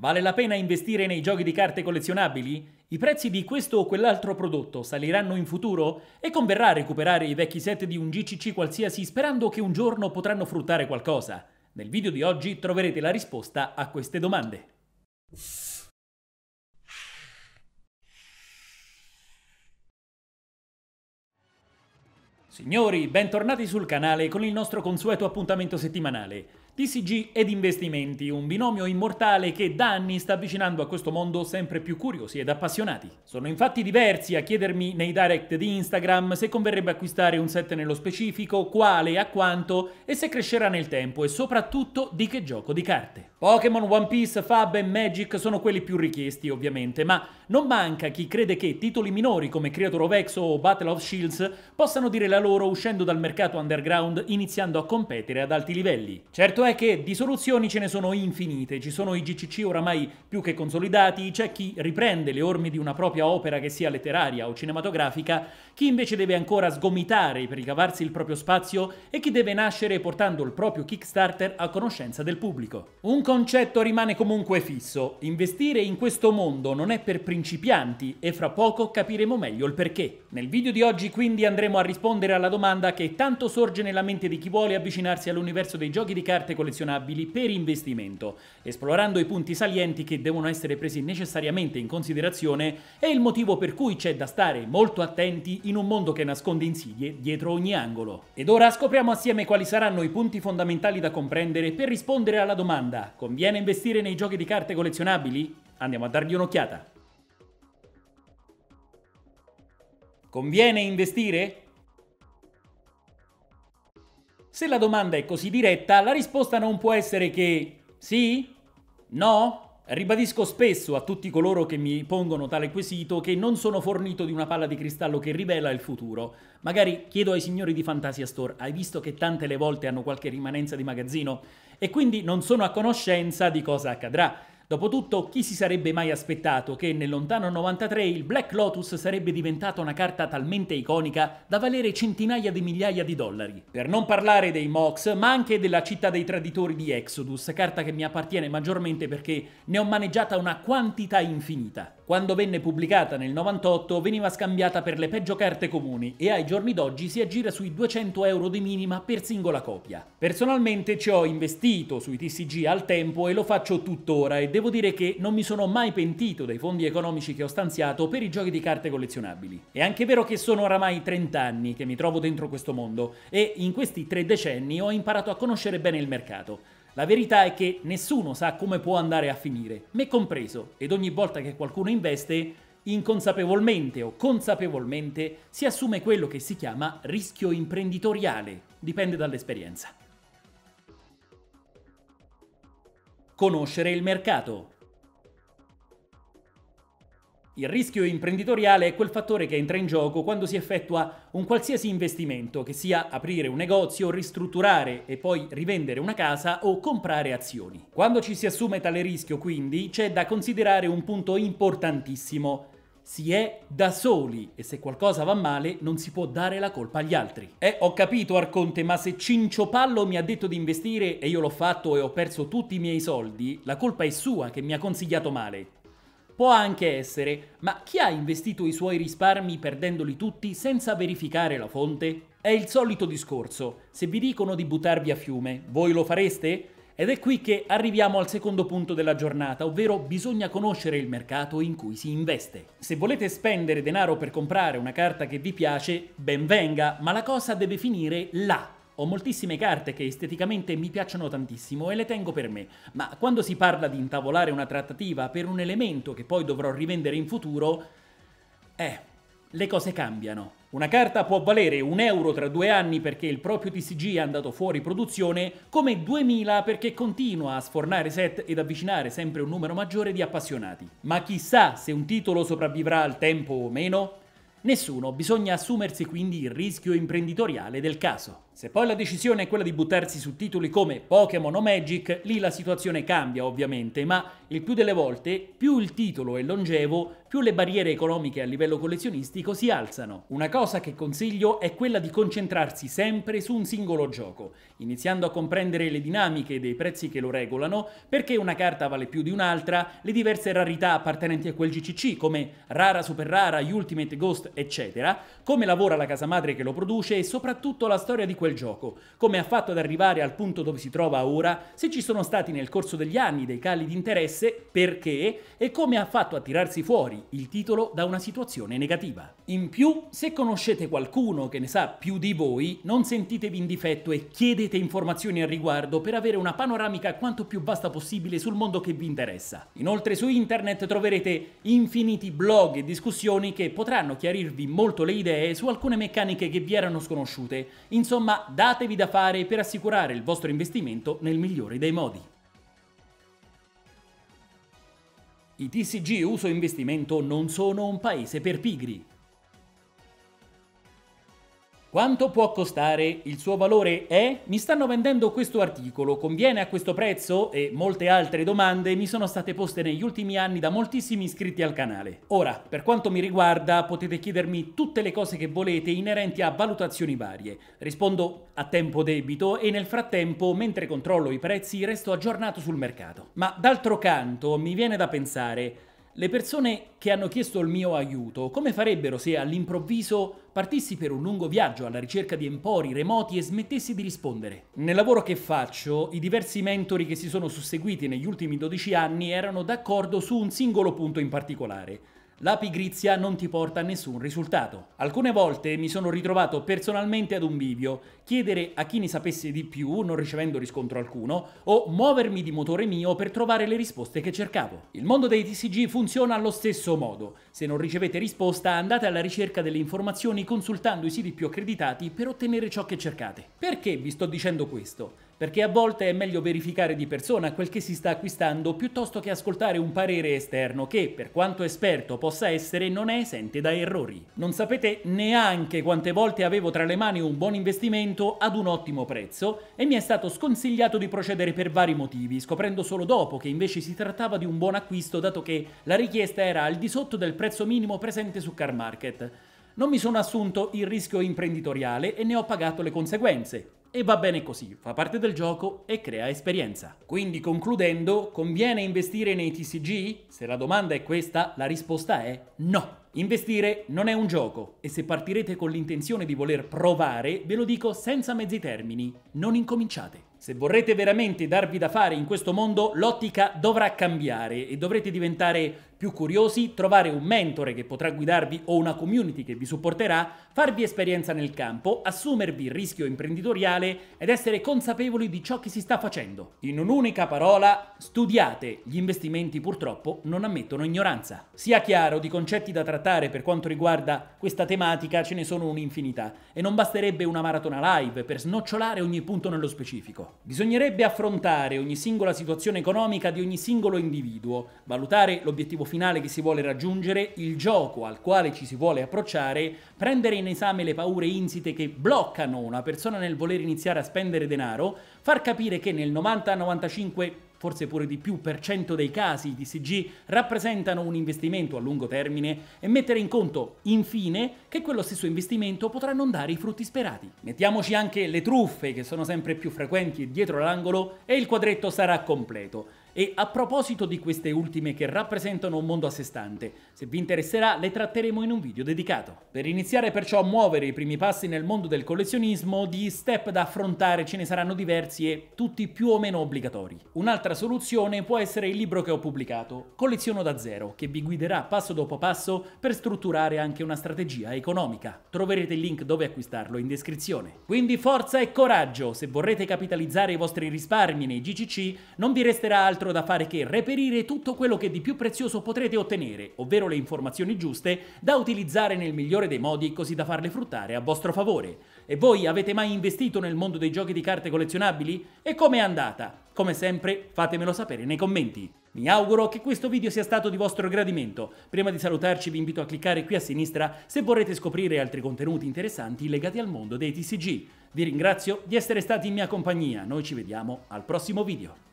Vale la pena investire nei giochi di carte collezionabili? I prezzi di questo o quell'altro prodotto saliranno in futuro? E converrà recuperare i vecchi set di un GCC qualsiasi sperando che un giorno potranno fruttare qualcosa? Nel video di oggi troverete la risposta a queste domande. Signori, bentornati sul canale con il nostro consueto appuntamento settimanale. TCG ed investimenti, un binomio immortale che da anni sta avvicinando a questo mondo sempre più curiosi ed appassionati. Sono infatti diversi a chiedermi nei direct di Instagram se converrebbe acquistare un set nello specifico, quale, a quanto e se crescerà nel tempo e soprattutto di che gioco di carte. Pokémon, One Piece, Fab e Magic sono quelli più richiesti ovviamente, ma non manca chi crede che titoli minori come Creator of Exo o Battle of Shields possano dire la loro uscendo dal mercato underground iniziando a competere ad alti livelli. Certo è è che di soluzioni ce ne sono infinite, ci sono i GCC oramai più che consolidati, c'è chi riprende le orme di una propria opera che sia letteraria o cinematografica, chi invece deve ancora sgomitare per ricavarsi il proprio spazio e chi deve nascere portando il proprio Kickstarter a conoscenza del pubblico. Un concetto rimane comunque fisso, investire in questo mondo non è per principianti e fra poco capiremo meglio il perché. Nel video di oggi quindi andremo a rispondere alla domanda che tanto sorge nella mente di chi vuole avvicinarsi all'universo dei giochi di carte collezionabili per investimento, esplorando i punti salienti che devono essere presi necessariamente in considerazione e il motivo per cui c'è da stare molto attenti in un mondo che nasconde insidie dietro ogni angolo. Ed ora scopriamo assieme quali saranno i punti fondamentali da comprendere per rispondere alla domanda conviene investire nei giochi di carte collezionabili? Andiamo a dargli un'occhiata. Conviene investire? Se la domanda è così diretta, la risposta non può essere che sì, no, Ribadisco spesso a tutti coloro che mi pongono tale quesito che non sono fornito di una palla di cristallo che rivela il futuro. Magari chiedo ai signori di Fantasia Store, hai visto che tante le volte hanno qualche rimanenza di magazzino? E quindi non sono a conoscenza di cosa accadrà. Dopotutto, chi si sarebbe mai aspettato che nel lontano 93 il Black Lotus sarebbe diventato una carta talmente iconica da valere centinaia di migliaia di dollari? Per non parlare dei Mox, ma anche della città dei traditori di Exodus, carta che mi appartiene maggiormente perché ne ho maneggiata una quantità infinita. Quando venne pubblicata nel 98 veniva scambiata per le peggio carte comuni e ai giorni d'oggi si aggira sui 200 euro di minima per singola copia. Personalmente ci ho investito sui TCG al tempo e lo faccio tuttora e devo dire che non mi sono mai pentito dei fondi economici che ho stanziato per i giochi di carte collezionabili. È anche vero che sono oramai 30 anni che mi trovo dentro questo mondo e in questi tre decenni ho imparato a conoscere bene il mercato. La verità è che nessuno sa come può andare a finire, me compreso, ed ogni volta che qualcuno investe, inconsapevolmente o consapevolmente, si assume quello che si chiama rischio imprenditoriale, dipende dall'esperienza. Conoscere il mercato il rischio imprenditoriale è quel fattore che entra in gioco quando si effettua un qualsiasi investimento, che sia aprire un negozio, ristrutturare e poi rivendere una casa o comprare azioni. Quando ci si assume tale rischio, quindi, c'è da considerare un punto importantissimo. Si è da soli e se qualcosa va male non si può dare la colpa agli altri. Eh, ho capito Arconte, ma se Cincio Pallo mi ha detto di investire e io l'ho fatto e ho perso tutti i miei soldi, la colpa è sua che mi ha consigliato male. Può anche essere, ma chi ha investito i suoi risparmi perdendoli tutti senza verificare la fonte? È il solito discorso, se vi dicono di buttarvi a fiume, voi lo fareste? Ed è qui che arriviamo al secondo punto della giornata, ovvero bisogna conoscere il mercato in cui si investe. Se volete spendere denaro per comprare una carta che vi piace, ben venga, ma la cosa deve finire là, ho moltissime carte che esteticamente mi piacciono tantissimo e le tengo per me, ma quando si parla di intavolare una trattativa per un elemento che poi dovrò rivendere in futuro, eh, le cose cambiano. Una carta può valere un euro tra due anni perché il proprio TCG è andato fuori produzione, come 2000 perché continua a sfornare set ed avvicinare sempre un numero maggiore di appassionati. Ma chissà se un titolo sopravvivrà al tempo o meno? Nessuno, bisogna assumersi quindi il rischio imprenditoriale del caso. Se poi la decisione è quella di buttarsi su titoli come Pokémon o Magic, lì la situazione cambia ovviamente, ma il più delle volte più il titolo è longevo, più le barriere economiche a livello collezionistico si alzano. Una cosa che consiglio è quella di concentrarsi sempre su un singolo gioco, iniziando a comprendere le dinamiche dei prezzi che lo regolano, perché una carta vale più di un'altra, le diverse rarità appartenenti a quel GCC come rara, super rara, ultimate, ghost, eccetera, come lavora la casa madre che lo produce e soprattutto la storia di quel gioco, come ha fatto ad arrivare al punto dove si trova ora, se ci sono stati nel corso degli anni dei cali di interesse, perché e come ha fatto a tirarsi fuori il titolo da una situazione negativa. In più, se conoscete qualcuno che ne sa più di voi, non sentitevi in difetto e chiedete informazioni al riguardo per avere una panoramica quanto più vasta possibile sul mondo che vi interessa. Inoltre su internet troverete infiniti blog e discussioni che potranno chiarirvi molto le idee su alcune meccaniche che vi erano sconosciute. Insomma, Insomma, datevi da fare per assicurare il vostro investimento nel migliore dei modi. I TCG uso investimento non sono un paese per pigri. Quanto può costare? Il suo valore è? Mi stanno vendendo questo articolo, conviene a questo prezzo? E molte altre domande mi sono state poste negli ultimi anni da moltissimi iscritti al canale. Ora, per quanto mi riguarda, potete chiedermi tutte le cose che volete inerenti a valutazioni varie. Rispondo a tempo debito e nel frattempo, mentre controllo i prezzi, resto aggiornato sul mercato. Ma d'altro canto, mi viene da pensare, le persone che hanno chiesto il mio aiuto, come farebbero se all'improvviso partissi per un lungo viaggio alla ricerca di empori remoti e smettessi di rispondere? Nel lavoro che faccio, i diversi mentori che si sono susseguiti negli ultimi 12 anni erano d'accordo su un singolo punto in particolare la pigrizia non ti porta a nessun risultato. Alcune volte mi sono ritrovato personalmente ad un bivio, chiedere a chi ne sapesse di più non ricevendo riscontro alcuno, o muovermi di motore mio per trovare le risposte che cercavo. Il mondo dei TCG funziona allo stesso modo. Se non ricevete risposta andate alla ricerca delle informazioni consultando i siti più accreditati per ottenere ciò che cercate. Perché vi sto dicendo questo? perché a volte è meglio verificare di persona quel che si sta acquistando piuttosto che ascoltare un parere esterno che, per quanto esperto possa essere, non è esente da errori. Non sapete neanche quante volte avevo tra le mani un buon investimento ad un ottimo prezzo e mi è stato sconsigliato di procedere per vari motivi, scoprendo solo dopo che invece si trattava di un buon acquisto dato che la richiesta era al di sotto del prezzo minimo presente su car market. Non mi sono assunto il rischio imprenditoriale e ne ho pagato le conseguenze. E va bene così, fa parte del gioco e crea esperienza. Quindi concludendo, conviene investire nei TCG? Se la domanda è questa, la risposta è no. Investire non è un gioco e se partirete con l'intenzione di voler provare, ve lo dico senza mezzi termini, non incominciate. Se vorrete veramente darvi da fare in questo mondo, l'ottica dovrà cambiare e dovrete diventare più curiosi, trovare un mentore che potrà guidarvi o una community che vi supporterà, farvi esperienza nel campo, assumervi il rischio imprenditoriale ed essere consapevoli di ciò che si sta facendo. In un'unica parola, studiate. Gli investimenti purtroppo non ammettono ignoranza. Sia chiaro, di concetti da trattare per quanto riguarda questa tematica ce ne sono un'infinità e non basterebbe una maratona live per snocciolare ogni punto nello specifico. Bisognerebbe affrontare ogni singola situazione economica di ogni singolo individuo, valutare l'obiettivo finale che si vuole raggiungere, il gioco al quale ci si vuole approcciare, prendere in esame le paure insite che bloccano una persona nel voler iniziare a spendere denaro, far capire che nel 90-95 forse pure di più per cento dei casi i DCG rappresentano un investimento a lungo termine e mettere in conto, infine, che quello stesso investimento potrà non dare i frutti sperati. Mettiamoci anche le truffe che sono sempre più frequenti dietro l'angolo e il quadretto sarà completo. E a proposito di queste ultime che rappresentano un mondo a sé stante, se vi interesserà le tratteremo in un video dedicato. Per iniziare perciò a muovere i primi passi nel mondo del collezionismo, di step da affrontare ce ne saranno diversi e tutti più o meno obbligatori. Un'altra soluzione può essere il libro che ho pubblicato, Colleziono da zero, che vi guiderà passo dopo passo per strutturare anche una strategia economica. Troverete il link dove acquistarlo in descrizione. Quindi forza e coraggio, se vorrete capitalizzare i vostri risparmi nei GCC, non vi resterà altro altro da fare che reperire tutto quello che di più prezioso potrete ottenere, ovvero le informazioni giuste, da utilizzare nel migliore dei modi così da farle fruttare a vostro favore. E voi avete mai investito nel mondo dei giochi di carte collezionabili? E com'è andata? Come sempre fatemelo sapere nei commenti. Mi auguro che questo video sia stato di vostro gradimento. Prima di salutarci vi invito a cliccare qui a sinistra se vorrete scoprire altri contenuti interessanti legati al mondo dei TCG. Vi ringrazio di essere stati in mia compagnia, noi ci vediamo al prossimo video.